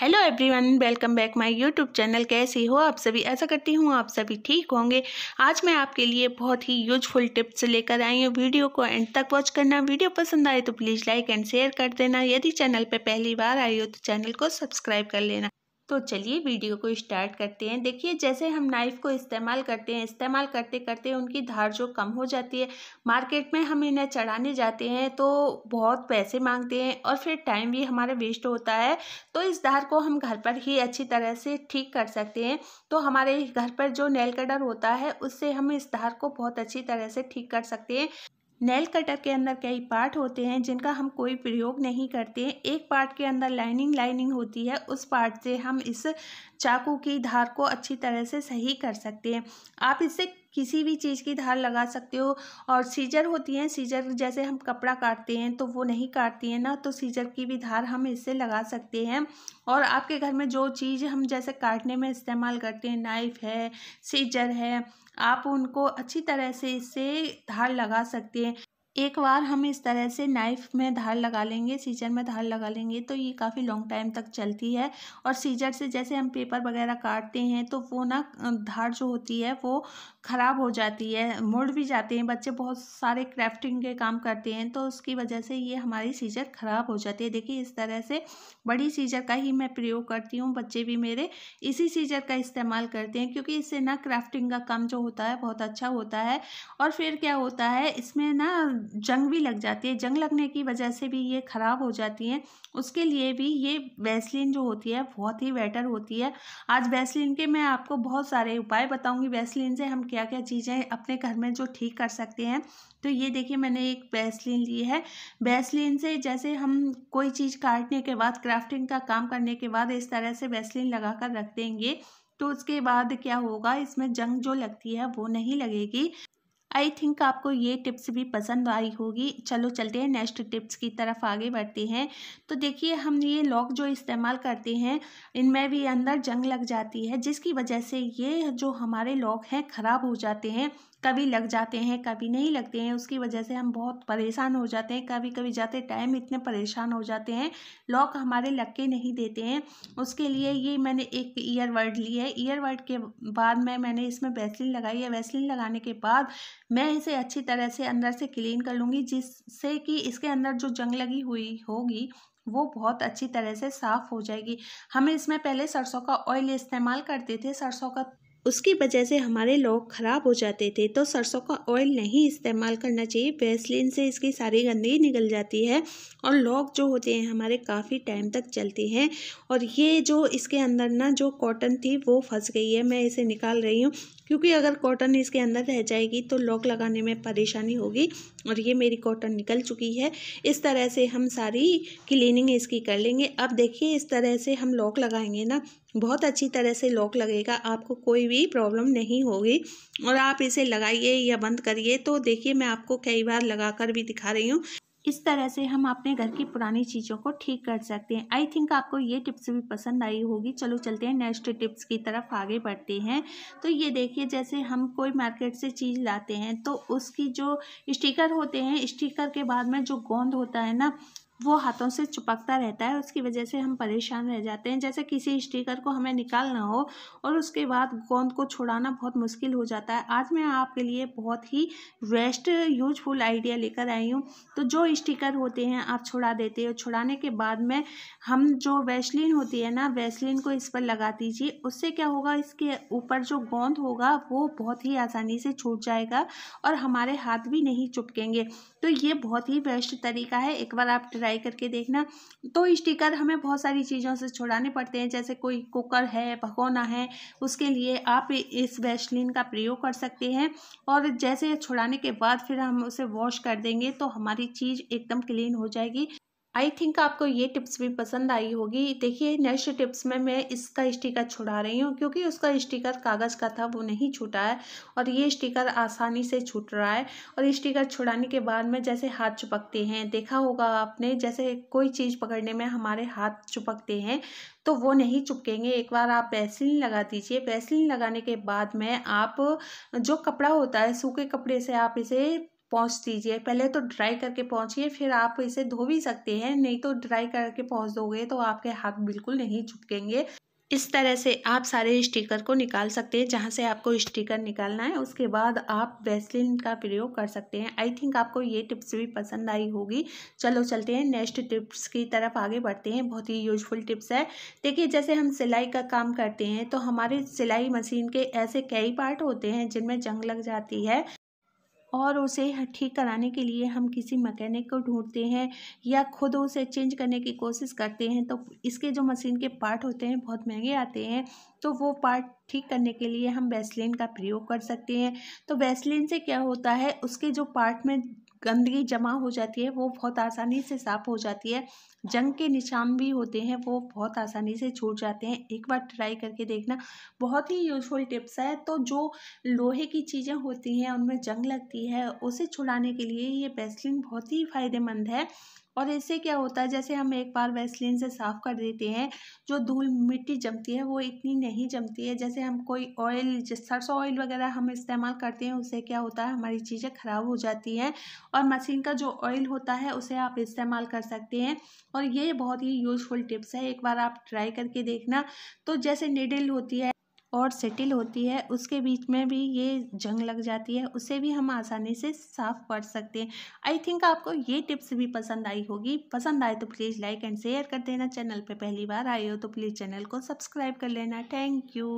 hello everyone welcome back my YouTube channel कैसे हो आप सभी ऐसा करती हूँ आप सभी ठीक होंगे आज मैं आपके लिए बहुत ही यूजफुल टिप्स लेकर आई हूँ वीडियो को एंड तक वॉच करना वीडियो पसंद आए तो प्लीज़ लाइक एंड शेयर कर देना यदि चैनल पर पहली बार आई हो तो चैनल को सब्सक्राइब कर लेना तो चलिए वीडियो को स्टार्ट करते हैं देखिए जैसे हम नाइफ़ को इस्तेमाल करते हैं इस्तेमाल करते करते उनकी धार जो कम हो जाती है मार्केट में हम इन्हें चढ़ाने जाते हैं तो बहुत पैसे मांगते हैं और फिर टाइम भी हमारा वेस्ट होता है तो इस धार को हम घर पर ही अच्छी तरह से ठीक कर सकते हैं तो हमारे घर पर जो नेल कटर होता है उससे हम इस धार को बहुत अच्छी तरह से ठीक कर सकते हैं नेल कटर के अंदर कई पार्ट होते हैं जिनका हम कोई प्रयोग नहीं करते हैं एक पार्ट के अंदर लाइनिंग लाइनिंग होती है उस पार्ट से हम इस चाकू की धार को अच्छी तरह से सही कर सकते हैं आप इससे किसी भी चीज़ की धार लगा सकते हो और सीजर होती हैं सीजर जैसे हम कपड़ा काटते हैं तो वो नहीं काटती है ना तो सीजर की भी धार हम इससे लगा सकते हैं और आपके घर में जो चीज़ हम जैसे काटने में इस्तेमाल करते हैं नाइफ़ है सीजर है आप उनको अच्छी तरह से इससे धार लगा सकते हैं एक बार हम इस तरह से नाइफ में धार लगा लेंगे सीजर में धार लगा लेंगे तो ये काफ़ी लॉन्ग टाइम तक चलती है और सीजर से जैसे हम पेपर वगैरह काटते हैं तो वो ना धार जो होती है वो ख़राब हो जाती है मुड़ भी जाते हैं बच्चे बहुत सारे क्राफ्टिंग के काम करते हैं तो उसकी वजह से ये हमारी सीजर ख़राब हो जाती है देखिए इस तरह से बड़ी सीजर का ही मैं प्रयोग करती हूँ बच्चे भी मेरे इसी सीजर का इस्तेमाल करते हैं क्योंकि इससे ना क्राफ्टिंग का काम जो होता है बहुत अच्छा होता है और फिर क्या होता है इसमें ना जंग भी लग जाती है जंग लगने की वजह से भी ये ख़राब हो जाती हैं उसके लिए भी ये वैसलिन जो होती है बहुत ही बेटर होती है आज वैसलिन के मैं आपको बहुत सारे उपाय बताऊंगी वैसलिन से हम क्या क्या चीज़ें अपने घर में जो ठीक कर सकते हैं तो ये देखिए मैंने एक वैसलिन ली है वैसलिन से जैसे हम कोई चीज़ काटने के बाद क्राफ्टिंग का काम करने के बाद इस तरह से वैसलिन लगा कर रख देंगे तो उसके बाद क्या होगा इसमें जंग जो लगती है वो नहीं लगेगी आई थिंक आपको ये टिप्स भी पसंद आई होगी चलो चलते हैं नेक्स्ट टिप्स की तरफ आगे बढ़ते हैं तो देखिए हम ये लॉक जो इस्तेमाल करते हैं इनमें भी अंदर जंग लग जाती है जिसकी वजह से ये जो हमारे लॉक हैं ख़राब हो जाते हैं कभी लग जाते हैं कभी नहीं लगते हैं उसकी वजह से हम बहुत परेशान हो जाते हैं कभी कभी जाते टाइम इतने परेशान हो जाते हैं लॉक हमारे लग के नहीं देते हैं उसके लिए ये मैंने एक ईयर वर्ड ली है ईयर वर्ड के बाद में मैंने इसमें वैसलिन लगाई है वैसलिन लगाने के बाद मैं इसे अच्छी तरह से अंदर से क्लीन कर लूँगी जिससे कि इसके अंदर जो जंग लगी हुई होगी वो बहुत अच्छी तरह से साफ़ हो जाएगी हमें इसमें पहले सरसों का ऑयल इस्तेमाल करते थे सरसों का उसकी वजह से हमारे लोग ख़राब हो जाते थे तो सरसों का ऑयल नहीं इस्तेमाल करना चाहिए वैसलिन से इसकी सारी गंदगी निकल जाती है और लॉक जो होते हैं हमारे काफ़ी टाइम तक चलते हैं और ये जो इसके अंदर ना जो कॉटन थी वो फंस गई है मैं इसे निकाल रही हूँ क्योंकि अगर कॉटन इसके अंदर रह जाएगी तो लॉक लगाने में परेशानी होगी और ये मेरी कॉटन निकल चुकी है इस तरह से हम सारी क्लीनिंग इसकी कर लेंगे अब देखिए इस तरह से हम लॉक लगाएंगे ना बहुत अच्छी तरह से लॉक लगेगा आपको कोई भी प्रॉब्लम नहीं होगी और आप इसे लगाइए या बंद करिए तो देखिए मैं आपको कई बार लगा कर भी दिखा रही हूँ इस तरह से हम अपने घर की पुरानी चीज़ों को ठीक कर सकते हैं आई थिंक आपको ये टिप्स भी पसंद आई होगी चलो चलते हैं नेक्स्ट टिप्स की तरफ आगे बढ़ते हैं तो ये देखिए जैसे हम कोई मार्केट से चीज़ लाते हैं तो उसकी जो स्टिकर होते हैं स्टिकर के बाद में जो गोंद होता है ना वो हाथों से चिपकता रहता है उसकी वजह से हम परेशान रह जाते हैं जैसे किसी स्टिकर को हमें निकालना हो और उसके बाद गोंद को छुड़ाना बहुत मुश्किल हो जाता है आज मैं आपके लिए बहुत ही वेस्ट यूजफुल आइडिया लेकर आई हूँ तो जो स्टिकर होते हैं आप छुड़ा देते हो छुड़ाने के बाद में हम जो वैसलिन होती है ना वैसलिन को इस पर लगा दीजिए उससे क्या होगा इसके ऊपर जो गोंद होगा वो बहुत ही आसानी से छूट जाएगा और हमारे हाथ भी नहीं चुपकेंगे तो ये बहुत ही बेस्ट तरीका है एक बार आप ट्राई करके देखना तो स्टिकर हमें बहुत सारी चीज़ों से छुड़ाने पड़ते हैं जैसे कोई कुकर है भगोना है उसके लिए आप इस वैसलिन का प्रयोग कर सकते हैं और जैसे छुड़ाने के बाद फिर हम उसे वॉश कर देंगे तो हमारी चीज़ एकदम क्लीन हो जाएगी आई थिंक आपको ये टिप्स भी पसंद आई होगी देखिए नेक्स्ट टिप्स में मैं इसका स्टिकर छुड़ा रही हूँ क्योंकि उसका स्टिकर कागज़ का था वो नहीं छूटा है और ये स्टिकर आसानी से छूट रहा है और स्टिकर छुड़ाने के बाद में जैसे हाथ चुपकते हैं देखा होगा आपने जैसे कोई चीज़ पकड़ने में हमारे हाथ चुपकते हैं तो वो नहीं चुपकेंगे एक बार आप पेसिलिन लगा दीजिए पेसिलिन लगाने के बाद में आप जो कपड़ा होता है सूखे कपड़े से आप इसे पहुँच दीजिए पहले तो ड्राई करके पहुँचिए फिर आप इसे धो भी सकते हैं नहीं तो ड्राई करके पहुँच दोगे तो आपके हाथ बिल्कुल नहीं चुपकेंगे इस तरह से आप सारे स्टिकर को निकाल सकते हैं जहाँ से आपको स्टिकर निकालना है उसके बाद आप वेस्लिन का प्रयोग कर सकते हैं आई थिंक आपको ये टिप्स भी पसंद आई होगी चलो चलते हैं नेक्स्ट टिप्स की तरफ आगे बढ़ते हैं बहुत ही यूजफुल टिप्स है देखिए जैसे हम सिलाई का काम करते हैं तो हमारे सिलाई मशीन के ऐसे कई पार्ट होते हैं जिनमें जंग लग जाती है और उसे ठीक कराने के लिए हम किसी मैकेनिक को ढूंढते हैं या खुद उसे चेंज करने की कोशिश करते हैं तो इसके जो मशीन के पार्ट होते हैं बहुत महंगे आते हैं तो वो पार्ट ठीक करने के लिए हम वैसलिन का प्रयोग कर सकते हैं तो वैसलिन से क्या होता है उसके जो पार्ट में गंदगी जमा हो जाती है वो बहुत आसानी से साफ़ हो जाती है जंग के निशान भी होते हैं वो बहुत आसानी से छूट जाते हैं एक बार ट्राई करके देखना बहुत ही यूजफुल टिप्स है तो जो लोहे की चीज़ें होती हैं उनमें जंग लगती है उसे छुड़ाने के लिए ये पेस्लिन बहुत ही फ़ायदेमंद है और इससे क्या होता है जैसे हम एक बार वैसलिन से साफ़ कर देते हैं जो धूल मिट्टी जमती है वो इतनी नहीं जमती है जैसे हम कोई ऑयल सरसों ऑयल वगैरह हम इस्तेमाल करते हैं उससे क्या होता है हमारी चीज़ें ख़राब हो जाती हैं और मशीन का जो ऑयल होता है उसे आप इस्तेमाल कर सकते हैं और ये बहुत ही यूज़फुल टिप्स है एक बार आप ट्राई करके देखना तो जैसे निडिल होती है और सेटिल होती है उसके बीच में भी ये जंग लग जाती है उसे भी हम आसानी से साफ कर सकते हैं आई थिंक आपको ये टिप्स भी पसंद आई होगी पसंद आए तो प्लीज़ लाइक एंड शेयर कर देना चैनल पर पहली बार आए हो तो प्लीज़ चैनल को सब्सक्राइब कर लेना थैंक यू